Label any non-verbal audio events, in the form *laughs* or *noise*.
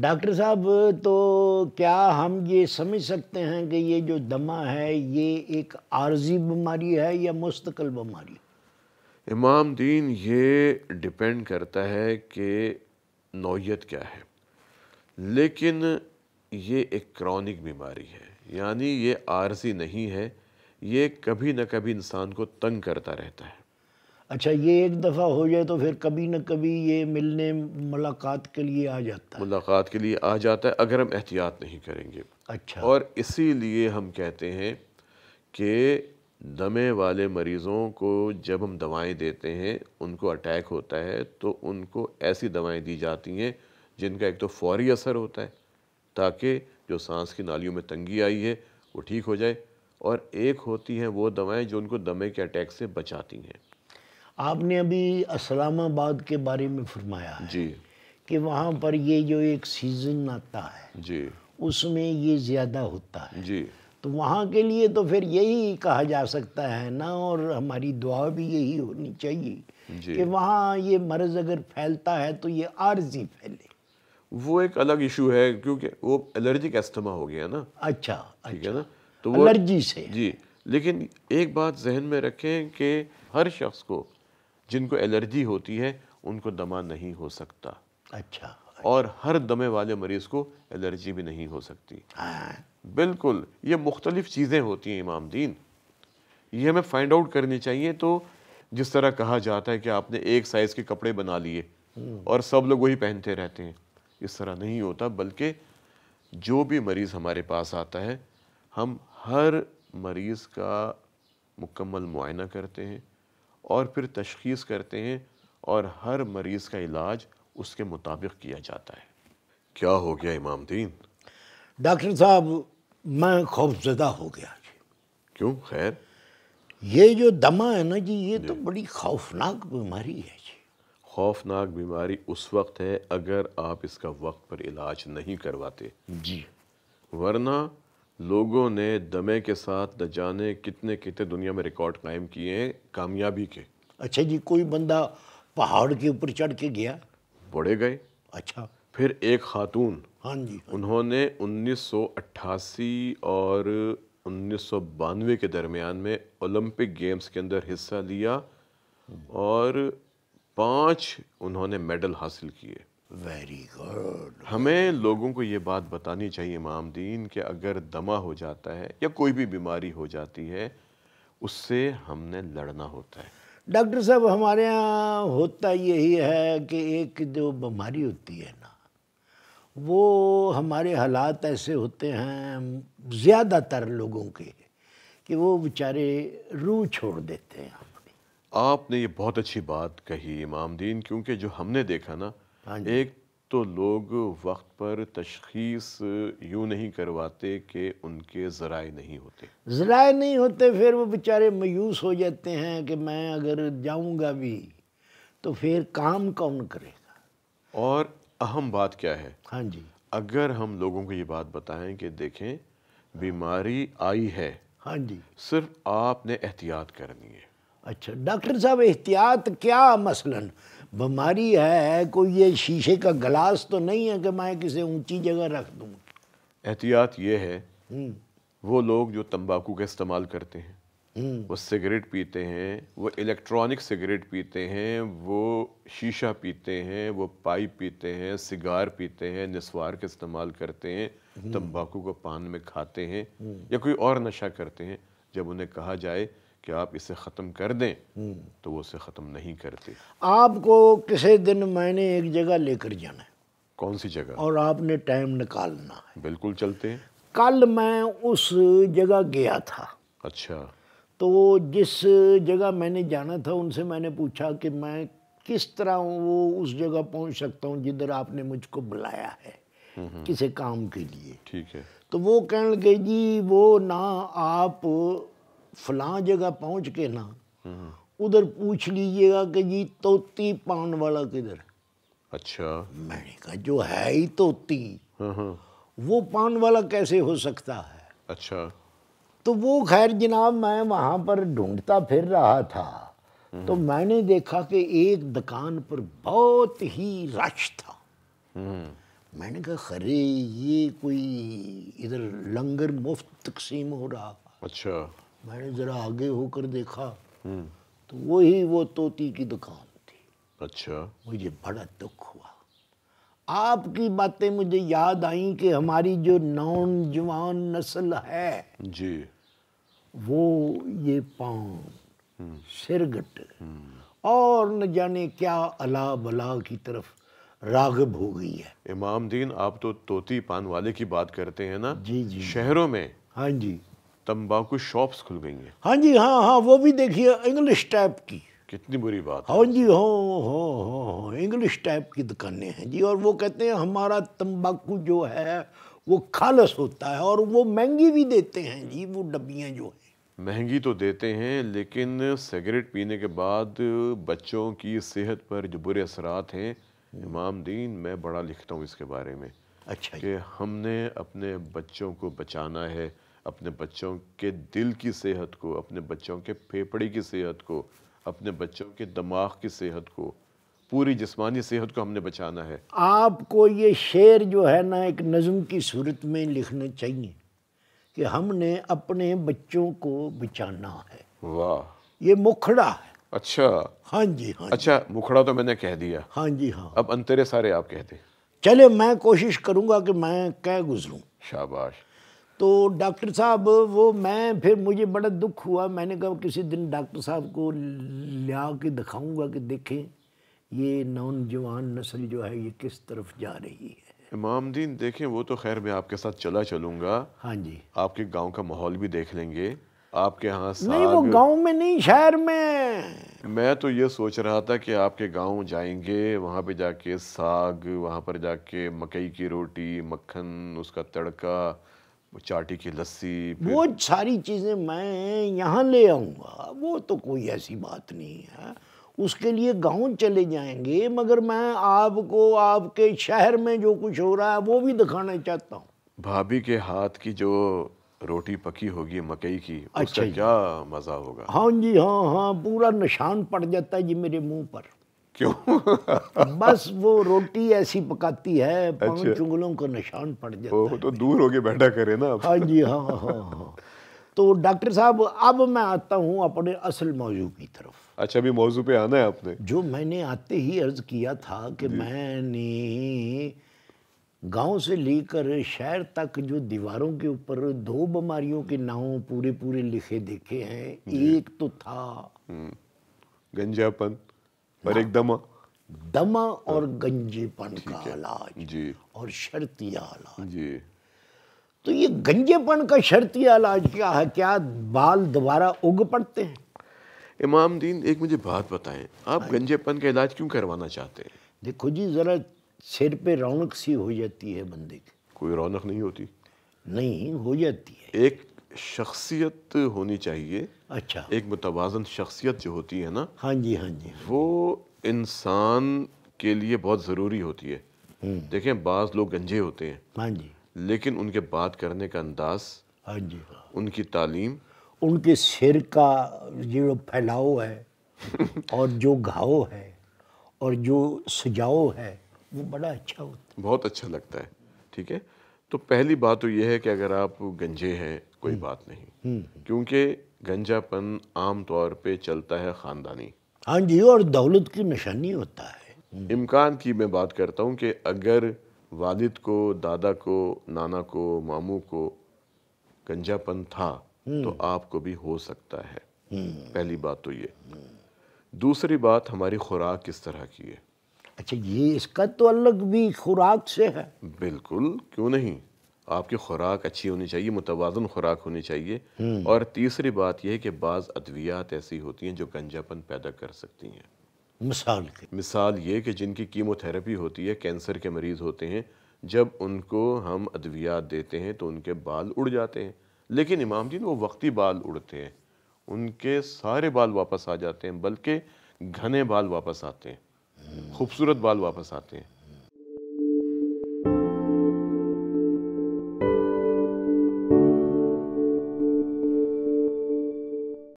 Doctor साहब तो क्या हम ये समझ सकते हैं कि ये जो दमा है ये एक आर्जी बीमारी है या मुस्तकिल बीमारी इमाम दीन ये डिपेंड करता है कि नौीयत क्या है लेकिन ये एक क्रॉनिक बीमारी है यानी ये आर्जी नहीं है ये कभी ना कभी इंसान को तंग करता रहता है अच्छा ये एक दफ़ा हो जाए तो फिर कभी ना कभी ये मिलने मुलाकात के लिए आ जाता है मुलाकात के लिए आ जाता है अगर हम एहतियात नहीं करेंगे अच्छा और इसीलिए हम कहते हैं कि दमे वाले मरीज़ों को जब हम दवाएं देते हैं उनको अटैक होता है तो उनको ऐसी दवाएं दी जाती हैं जिनका एक तो फौरी असर होता है ताकि जो सांस की नालियों में तंगी आई है वो ठीक हो जाए और एक होती हैं वो दवाएं जो उनको दमे के अटैक से बचाती हैं आपने अभी इस्लामाबाद के बारे में फरमाया है जी कि वहाँ पर ये जो एक सीज़न आता है जी उसमें ये ज़्यादा होता है जी तो वहाँ के लिए तो फिर यही कहा जा सकता है ना और हमारी दुआ भी यही होनी चाहिए कि वहाँ ये मर्ज़ अगर फैलता है तो ये आर्जी फैले वो एक अलग इशू है क्योंकि वो एलर्जिक एस्थमा हो गया ना अच्छा ठीक अच्छा, है ना तो एलर्जी से जी लेकिन एक बात जहन में रखें कि हर शख्स को जिनको एलर्जी होती है उनको दमा नहीं हो सकता अच्छा, अच्छा। और हर दमे वाले मरीज़ को एलर्जी भी नहीं हो सकती हाँ। बिल्कुल ये मुख्तलिफ़ चीज़ें होती हैं इमाम दीन ये हमें फाइंड आउट करनी चाहिए तो जिस तरह कहा जाता है कि आपने एक साइज़ के कपड़े बना लिए हम्म। और सब लोग वही पहनते रहते हैं इस तरह नहीं होता बल्कि जो भी मरीज़ हमारे पास आता है हम हर मरीज़ का मुकम्मल मुआयना करते हैं और फिर तशखीस करते हैं और हर मरीज़ का इलाज उसके मुताबिक किया जाता है क्या हो गया इमाम दीन डॉक्टर साहब मैं खौफजदा हो गया जी क्यों खैर ये जो दमा है ना जी ये तो बड़ी खौफनाक बीमारी है जी खौफनाक बीमारी उस वक्त है अगर आप इसका वक्त पर इलाज नहीं करवाते जी वरना लोगों ने दमे के साथ न जाने कितने कितने दुनिया में रिकॉर्ड कायम किए हैं कामयाबी के अच्छा जी कोई बंदा पहाड़ के ऊपर चढ़ के गया बड़े गए अच्छा फिर एक खातून हाँ जी हाँ। उन्होंने 1988 और उन्नीस के दरमियान में ओलंपिक गेम्स के अंदर हिस्सा लिया और पांच उन्होंने मेडल हासिल किए वेरी गुड हमें लोगों को ये बात बतानी चाहिए इमाम दीन कि अगर दमा हो जाता है या कोई भी बीमारी हो जाती है उससे हमने लड़ना होता है डॉक्टर साहब हमारे यहाँ होता यही है कि एक जो बीमारी होती है ना वो हमारे हालात ऐसे होते हैं ज़्यादातर लोगों के कि वो बेचारे रूह छोड़ देते हैं अपनी आपने ये बहुत अच्छी बात कही इमाम दीन क्योंकि जो हमने देखा ना हाँ एक तो लोग वक्त पर तशखीस यूँ नहीं करवाते कि उनके ज़राए नहीं होते ज़राए नहीं होते फिर वो बेचारे मायूस हो जाते हैं कि मैं अगर जाऊँगा भी तो फिर काम कौन करेगा और अहम बात क्या है हाँ जी अगर हम लोगों को ये बात बताएं कि देखें बीमारी आई है हाँ जी सिर्फ आपने एहतियात करनी है अच्छा डॉक्टर साहब एहतियात क्या मसलन बीमारी है कोई ये शीशे का गिलास तो नहीं है कि मैं किसी ऊंची जगह रख दूँ एहतियात ये है हम्म। वो लोग जो तंबाकू का इस्तेमाल करते हैं हम्म। वो सिगरेट पीते हैं वो इलेक्ट्रॉनिक सिगरेट पीते हैं वो शीशा पीते हैं वो पाइप पीते हैं सिगार पीते हैं नस्वार का इस्तेमाल करते हैं हम्म। तंबाकू को पान में खाते हैं या कोई और नशा करते हैं जब उन्हें कहा जाए कि आप इसे ख़त्म कर दें हम्म। तो वो उसे ख़त्म नहीं करते आपको किसी दिन मैंने एक जगह लेकर जाना है कौन सी जगह और आपने टाइम निकालना है बिल्कुल चलते हैं कल मैं उस जगह गया था अच्छा तो जिस जगह मैंने जाना था उनसे मैंने पूछा कि मैं किस तरह वो उस जगह पहुंच सकता हूं जिधर आपने मुझको बुलाया है किसी काम के लिए ठीक है तो वो कहने लगे जी वो ना आप फलां जगह पहुंच के ना उधर पूछ लीजिएगा कि जी तोती पान वाला किधर अच्छा मैंने कहा जो है ही तोती हम्म, हम्म। वो पान वाला कैसे हो सकता है अच्छा तो वो खैर जनाब मैं वहां पर ढूंढता फिर रहा था हम्म। तो मैंने देखा कि एक दुकान पर बहुत ही रश था मैंने कहा खरे ये कोई इधर लंगर मुफ्त तकसीम हो रहा अच्छा मैंने ज़रा आगे होकर देखा हम्म। तो वही वो तोती की दुकान थी अच्छा मुझे बड़ा दुख हुआ आपकी बातें मुझे याद आई कि हमारी जो नौजवान नस्ल है जी वो ये पान हम्म। सिरगट हम्म। और न जाने क्या अला बला की तरफ रागब हो गई है इमाम दीन आप तो तोती पान वाले की बात करते हैं ना जी जी शहरों में हाँ जी तंबाकू शॉप्स खुल गई हैं हाँ जी हाँ हाँ वो भी देखिए इंग्लिश टाइप की कितनी बुरी बात हाँ जी हो हो हो हो इंग्लिश टाइप की दुकानें हैं जी और वो कहते हैं हमारा तंबाकू जो है वो खालस होता है और वो महंगी भी देते हैं जी वो डब्बियाँ जो हैं महंगी तो देते हैं लेकिन सिगरेट पीने के बाद बच्चों की सेहत पर जो बुरे असरात हैं इमाम दीन मैं बड़ा लिखता हूँ इसके बारे में अच्छा कि हमने अपने बच्चों को बचाना है अपने बच्चों के दिल की सेहत को अपने बच्चों के फेफड़े की सेहत को अपने बच्चों के दिमाग की सेहत को पूरी जिस्मानी सेहत को हमने बचाना है आपको ये शेर जो है ना एक नज़म की सूरत में लिखना चाहिए कि हमने अपने बच्चों को बचाना है वाह ये मुखड़ा है अच्छा हाँ जी हाँ अच्छा मुखड़ा तो मैंने कह दिया हाँ जी हाँ अब अंतरे सारे आप कहते चले मैं कोशिश करूँगा कि मैं कह गुजरूँ शाबाश तो डॉक्टर साहब वो मैं फिर मुझे बड़ा दुख हुआ मैंने कहा किसी दिन डॉक्टर साहब को लिया के दिखाऊँगा कि देखें ये नौजवान नस्ल जो है ये किस तरफ जा रही है इमाम दीन देखें वो तो खैर मैं आपके साथ चला चलूंगा हाँ जी आपके गाँव का माहौल भी देख लेंगे आपके यहाँ नहीं वो गांव में नहीं शहर में मैं तो ये सोच रहा था कि आपके गांव जाएंगे वहाँ पे जाके साग वहाँ पर जाके मकई की रोटी मक्खन उसका तड़का वो चाटी की लस्सी वो सारी चीज़ें मैं यहाँ ले आऊँगा वो तो कोई ऐसी बात नहीं है उसके लिए गांव चले जाएंगे मगर मैं आपको आपके शहर में जो कुछ हो रहा है वो भी दिखाना चाहता हूँ भाभी के हाथ की जो रोटी पकी होगी मकई की अच्छा उसका क्या मज़ा होगा हाँ जी हाँ हाँ पूरा निशान पड़ जाता है जी मेरे मुंह पर क्यों बस वो रोटी ऐसी पकाती है अच्छा। चुंगलों का निशान पड़ जाता ओ, तो है तो दूर होके बैठा करे ना आप हाँ जी हाँ, हाँ हाँ हाँ तो डॉक्टर साहब अब मैं आता हूँ अपने असल मौजू की तरफ अच्छा अभी मौजू पे आना है आपने जो मैंने आते ही अर्ज किया था कि मैंने गांव से लेकर शहर तक जो दीवारों के ऊपर दो बीमारियों के नाम पूरे पूरे लिखे देखे हैं एक तो था हम्म। गंजापन और एक दमा दमा और गंजेपन का इलाज जी और शर्तिया इलाज जी तो ये गंजेपन का शर्तिया इलाज क्या है क्या बाल दोबारा उग पड़ते हैं इमाम दीन एक मुझे बात बताएं आप हाँ। गंजेपन का इलाज क्यों करवाना चाहते हैं देखो जी ज़रा सिर पे रौनक सी हो जाती है बंदे की कोई रौनक नहीं होती नहीं हो जाती है एक शख्सियत होनी चाहिए अच्छा एक मुतवाजन शख्सियत जो होती है ना हाँ जी हाँ जी हाँ वो इंसान के लिए बहुत ज़रूरी होती है हम्म। देखें बाज़ लोग गंजे होते हैं हाँ जी लेकिन उनके बात करने का अंदाज हाँ जी हाँ। उनकी तालीम उनके सिर का जो फैलाव है *laughs* और जो घाव है और जो सजाओ है वो बड़ा अच्छा होता है बहुत अच्छा लगता है ठीक है तो पहली बात तो यह है कि अगर आप गंजे हैं कोई हम्म। बात नहीं हम्म। क्योंकि गंजापन आम तौर पे चलता है ख़ानदानी हाँ जी और दौलत की निशानी होता है हम्म। इम्कान की मैं बात करता हूँ कि अगर वालिद को दादा को नाना को मामू को गंजापन था तो आपको भी हो सकता है पहली बात तो ये दूसरी बात हमारी खुराक किस तरह की है अच्छा ये इसका तो अलग भी खुराक से है बिल्कुल क्यों नहीं आपकी खुराक अच्छी होनी चाहिए मुतवाजन खुराक होनी चाहिए हम्म। और तीसरी बात यह है कि बाज़ अद्वियात ऐसी होती हैं जो गंजापन पैदा कर सकती हैं मिसाल के मिसाल ये कि जिनकी कीमोथेरेपी होती है कैंसर के मरीज़ होते हैं जब उनको हम अद्वियात देते हैं तो उनके बाल उड़ जाते हैं लेकिन इमाम जी वो वक्ती बाल उड़ते हैं उनके सारे बाल वापस आ जाते हैं बल्कि घने बाल वापस आते हैं खूबसूरत बाल वापस आते हैं